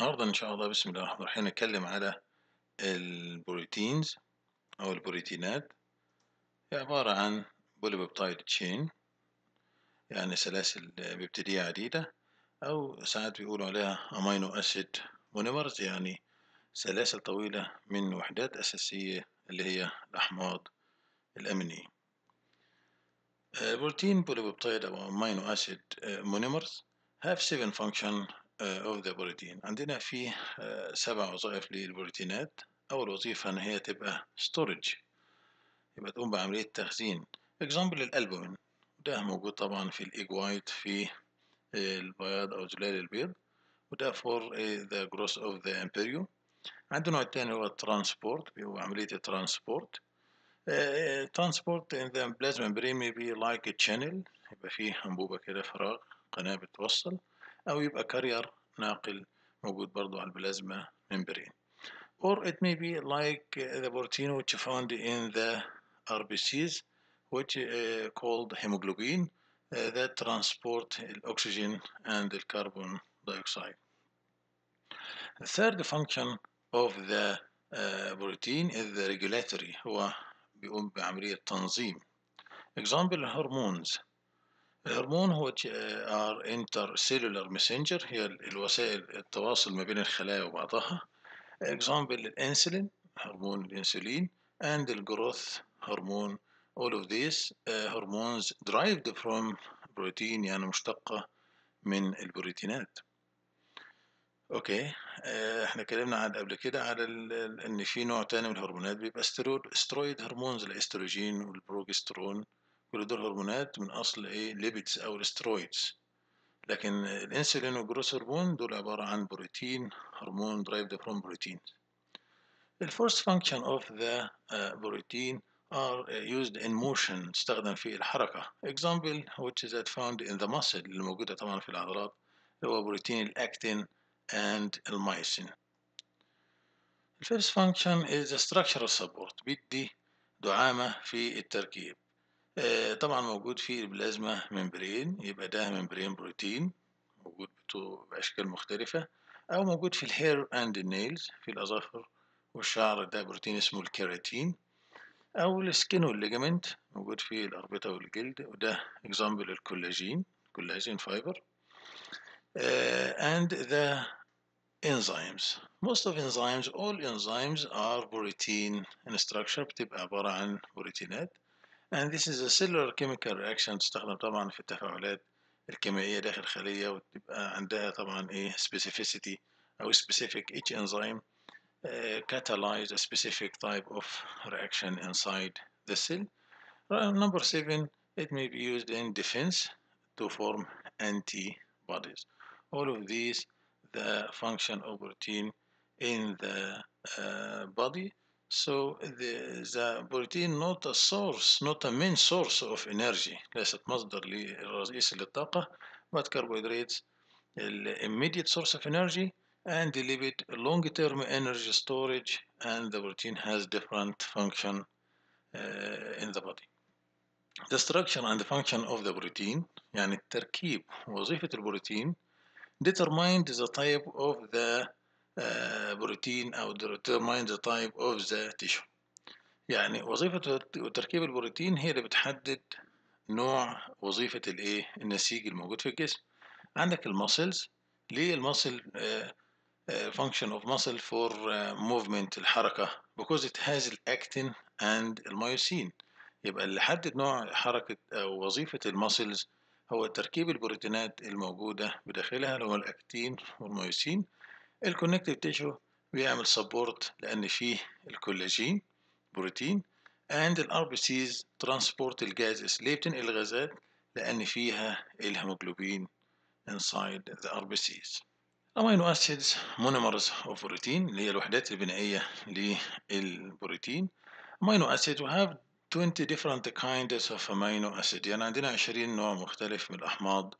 النهاردة إن شاء الله بسم الله الرحمن الرحيم نتكلم على البروتينز أو البروتينات هي عبارة عن بوليبيبتايد تشين يعني سلاسل بيبتيدية عديدة أو ساعات بيقولوا عليها أمينو أسيد مونيمرز يعني سلاسل طويلة من وحدات أساسية اللي هي الأحماض الأمينية البروتين آه، بوليبيبتايد أو أمينو أسيد آه، مونيمرز have seven function of the protein عندنا في آه، سبع وظائف للبروتينات أول وظيفة إن هي تبقى storage يبقى تقوم بعملية تخزين example الألبومين ده موجود طبعا في الإيج وايت في آه، البياض أو زلال البيض وده for آه، the growth of the imperium عندنا نوع تاني هو transport هو عملية transport Uh, transport in the plasma membrane may be like a channel يبقى فيه أنبوبة كده فراغ قناة بتوصل أو يبقى كارير ناقل موجود برضو على البلازما membrane or it may be like the protein which found in the RBCs which uh, called hemoglobin uh, that transport oxygen and the carbon dioxide. The third function of the uh, protein is the regulatory هو بيقوم بعملية تنظيم. Example hormones الهرمون هو تي ار انتر سيلولار ميسنجر هي الوسائل التواصل ما بين الخلايا وبعضها اكزامبل الانسولين هرمون الانسولين اند الجروث هرمون اول all of these uh, آه، hormones derived from protein يعني مشتقة من البروتينات اوكي آه، احنا اتكلمنا عن قبل كده على ان في نوع تاني من الهرمونات بيبقى استرويد هرمونز الاستروجين والبروجسترون كل دول هرمونات من أصل إيه ليبيدز أو الاسترويدز لكن الانسولين والجروث هرمون دول عبارة عن بروتين هرمون derived from بروتين The first function of the uh, protein are uh, used in motion استخدم في الحركة example which is found in the muscle اللي موجودة طبعا في العضلات اللي هو بروتين الاكتين and المايسين The first function is the structural support بيدي دعامة في التركيب آه، طبعا موجود في البلازما ممبرين يبقى ده ممبرين بروتين موجود بأشكال مختلفة أو موجود في الهير أند النيلز في الأظافر والشعر ده بروتين اسمه الكيراتين أو السكين والليجامنت موجود في الأربطة والجلد وده إكزامبل الكولاجين كولاجين فايبر أند ذا انزيمز most of enzymes all enzymes are protein in structure بتبقى عبارة عن بروتينات And this is a cellular chemical reaction تستخدم طبعا في التفاعلات الكيميائية داخل الخلية وتبقى عندها طبعا ايه specificity أو specific each enzyme uh, catalyze a specific type of reaction inside the cell. Number seven, it may be used in defense to form antibodies. All of these, the function of routine in the uh, body so the, the protein not a source not a main source of energy ليست مصدر رئيسي للطاقة but carbohydrates the immediate source of energy and the lipid long term energy storage and the protein has different function uh, in the body. The structure and the function of the protein يعني التركيب وظيفة البروتين determined the type of the آه، بروتين أو determine the type of the tissue يعني وظيفة وتركيب البروتين هي اللي بتحدد نوع وظيفة الايه النسيج الموجود في الجسم عندك المسلز ليه المسل آه، آه، function of muscle for movement الحركة because it has الأكتين and المايوسين يبقى اللي حدد نوع حركة أو وظيفة المسلز هو تركيب البروتينات الموجودة بداخلها اللي هو الأكتين والمايوسين الكونكتيف تيشو بيعمل سبورت لأن فيه الكولاجين بروتين اند الار بي سيز ترانسبورت الجازس ليه بتنقل الغازات لأن فيها الهيموجلوبين انسايد ذا ار بي سيز امينو أسيدز مونومرز أوف بروتين اللي هي الوحدات البنائية للبروتين. أمينو أسيد we have 20 different kinds of amino acid يعني عندنا 20 نوع مختلف من الأحماض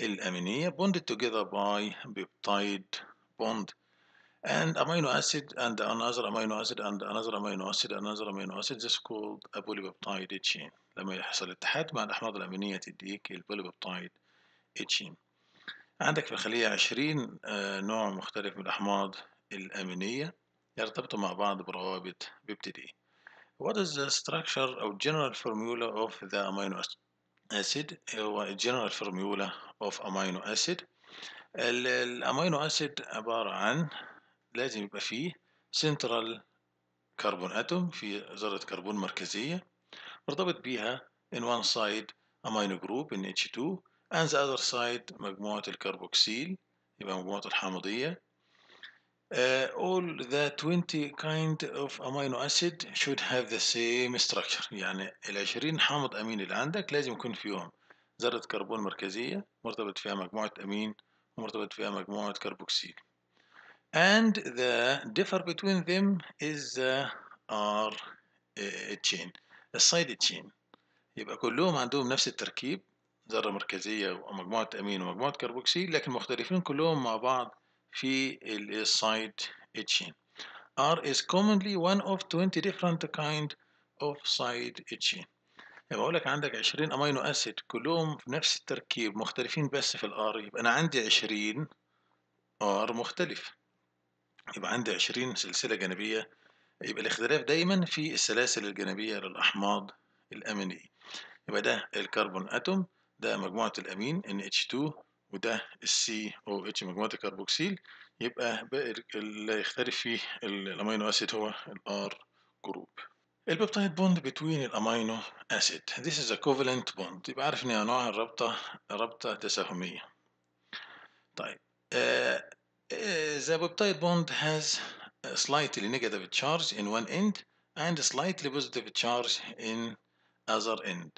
الأمينية bonded together by peptide bond and amino acid and another amino acid and another amino acid and another amino acid this is called a polypeptide chain لما يحصل اتحاد مع الأحماض الأمينية تديك البوليبيبتايد chain عندك في الخلية عشرين نوع مختلف من الأحماض الأمينية يرتبطوا مع بعض بروابط بيبتدي What is the structure or general formula of the amino acid? هو general formula of amino acid الامينو اسيد عبارة عن لازم يبقى فيه سنترال كربون اتوم في ذرة كربون مركزية مرتبط بيها ان وان سايد امينو جروب ان اتش 2 اند ذا اذر سايد مجموعة الكربوكسيل يبقى مجموعة الحامضية Uh, all the 20 kind of amino acid should have the same structure يعني ال 20 حامض امين اللي عندك لازم يكون فيهم ذرة كربون مركزية مرتبط فيها مجموعة امين مرتبط فيها مجموعة كربوكسيل and the differ between them is the R chain the side chain يبقى كلهم عندهم نفس التركيب ذرة مركزية ومجموعة أمين ومجموعة كربوكسيل لكن مختلفين كلهم مع بعض في side chain R is commonly one of 20 different kind of side chain يبقى اقول لك عندك 20 امينو اسيد كلهم في نفس التركيب مختلفين بس في الار يبقى انا عندي 20 ار مختلف يبقى عندي 20 سلسله جانبيه يبقى الاختلاف دايما في السلاسل الجانبيه للاحماض الامينيه يبقى ده الكربون اتوم ده مجموعه الامين NH2 وده السي او اتش مجموعه الكربوكسيل يبقى اللي يختلف فيه الامينو اسيد هو الار جروب البيبتايد بوند between الامينو اسيد This is a covalent bond يبقى عارف ان هي نوعها الرابطة رابطة تساهمية. طيب uh, the peptide bond has a slightly negative charge in one end and slightly positive charge in other end.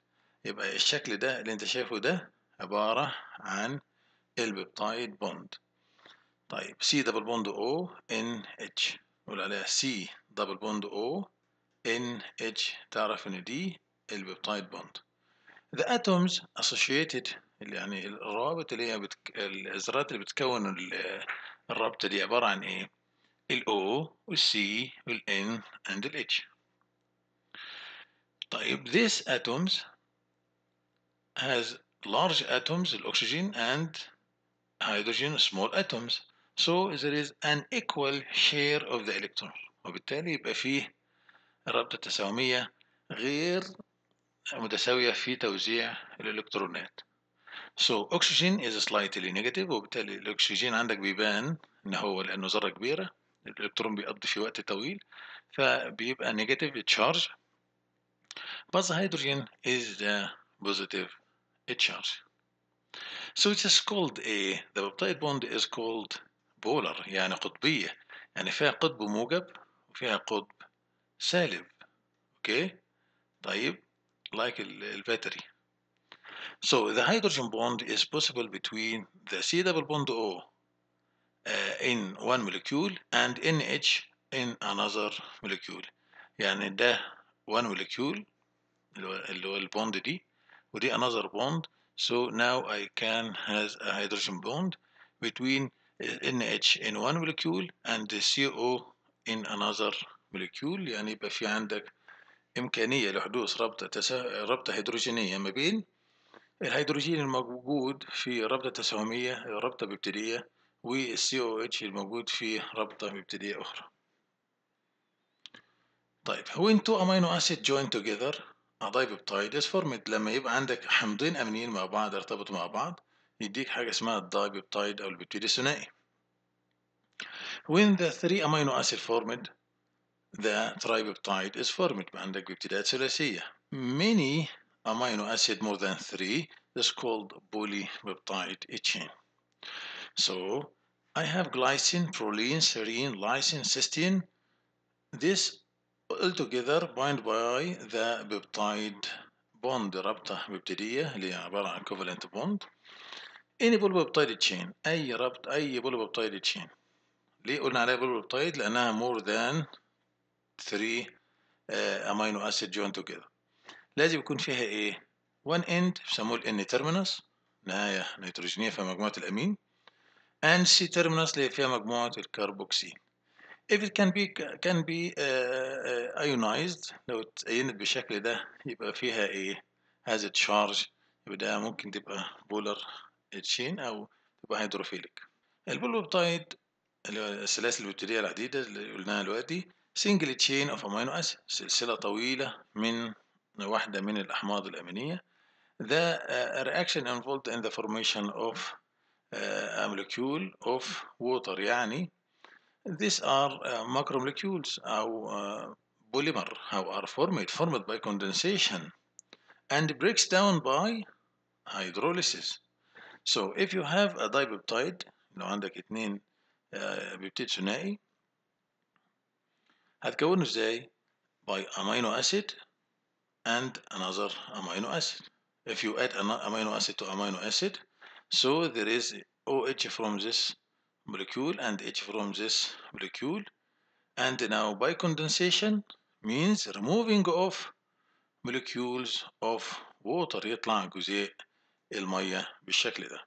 يبقى الشكل ده اللي انت شايفه ده عبارة عن البيبتايد بوند. طيب C double bond O NH نقول عليها C double bond O NH تعرف ان دي البيبتايد بوند The atoms associated يعني الروابط اللي هي بتك... الذرات اللي بتكون الرابطة دي عبارة عن ايه؟ ال O وال C وال N and ال H طيب this atoms has large atoms الأكسجين and hydrogen small atoms so there is an equal share of the electron وبالتالي يبقى فيه الرابطة التساومية غير متساوية في توزيع الإلكترونات So oxygen is slightly negative وبالتالي الأكسجين عندك بيبان إن هو لأنه ذرة كبيرة الإلكترون بيقضي في وقت طويل فبيبقى negative charge but the hydrogen is the positive charge So it is called a the peptide bond is called polar يعني قطبية يعني فيها قطب موجب وفيها قطب سالب اوكي طيب like الباتري So the hydrogen bond is possible between the C double bond O uh, in one molecule and NH in another molecule يعني ده one molecule اللي هو البوند دي ودي another bond so now I can has a hydrogen bond between NH in one molecule and the CO in another موليكيول يعني يبقى في عندك إمكانية لحدوث رابطة تسا... رابطة هيدروجينية ما بين الهيدروجين الموجود في رابطة تساهمية رابطة ببتيدية والسي او اتش الموجود في رابطة ببتيدية أخرى. طيب when two amino acids join together a dipeptide is formed لما يبقى عندك حمضين أمينين مع بعض ارتبطوا مع بعض يديك حاجة اسمها الدايبيبتايد أو البيبتيد الثنائي. When the three amino acids formed the tripeptide is formed by endoglyptida thalassea. Many amino acid, more than three, is called polypeptide chain. So I have glycine, proline, serine, lysine, cysteine. This altogether bind by the peptide bond رابطة ببتيدية اللي هي عبارة covalent bond any polypeptide chain Any ربط Any polypeptide chain ليه قلنا عليها polypeptide لأنها more than 3 امينو اسيد جوينت توجذر لازم يكون فيها ايه 1 اند بيسموه الان تيرمينس نهايه نيتروجينيه فيها مجموعه الامين اند سي تيرمينس اللي فيها مجموعه الكربوكسيل if it can be can be uh, uh, ionized لو اتأينت بالشكل ده يبقى فيها ايه has a charge يبقى ده ممكن تبقى بولر تشين او تبقى هيدروفيليك البولوبتايد السلاسل البكتيرية العديدة اللي قلناها دلوقتي single chain of amino acids, سلسلة طويلة من واحدة من الأحماض الأمينية The uh, reaction involved in the formation of uh, a molecule of water يعني these are uh, macromolecules أو uh, polymer how are formed formed by condensation and breaks down by hydrolysis so if you have a dipeptide لو عندك اثنين بيبتيد uh, ثنائي هتكونه ازاي by amino acid and another amino acid if you add an amino acid to amino acid so there is OH from this molecule and H from this molecule and now by condensation means removing of molecules of water يطلع جزيء المية بالشكل ده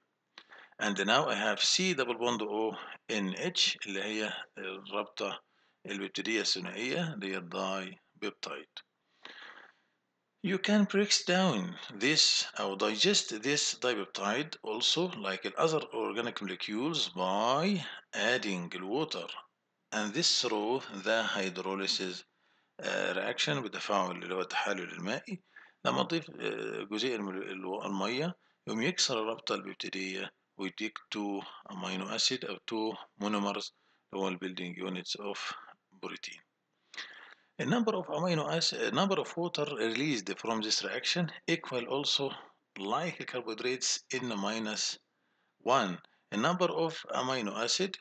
and now I have C double bond O NH اللي هي الرابطة البكتيريا الثنائية You can break down this or digest this dipeptide also like the other organic molecules by adding water and this through the hydrolysis uh, reaction with the فاعل اللي هو التحلل المائي لما تضيف uh, جزيء المية يوم يكسر الرابطة البكتيرية ويديك two amino acids أو two monomers اللي هو building units of البروتين The number of amino acid, number of water released from this reaction equal also like carbohydrates n minus 1 the number of amino acid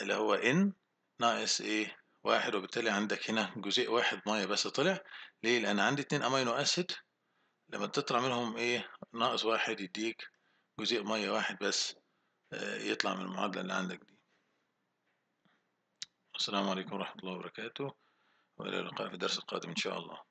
اللي هو n ناقص ايه واحد وبالتالي عندك هنا جزيء واحد ميه بس طلع ليه لان عندي اتنين امينو اسيد لما تطلع منهم ايه ناقص واحد يديك جزيء ميه واحد بس آه، يطلع من المعادله اللي عندك دي السلام عليكم ورحمة الله وبركاته وإلى اللقاء في الدرس القادم إن شاء الله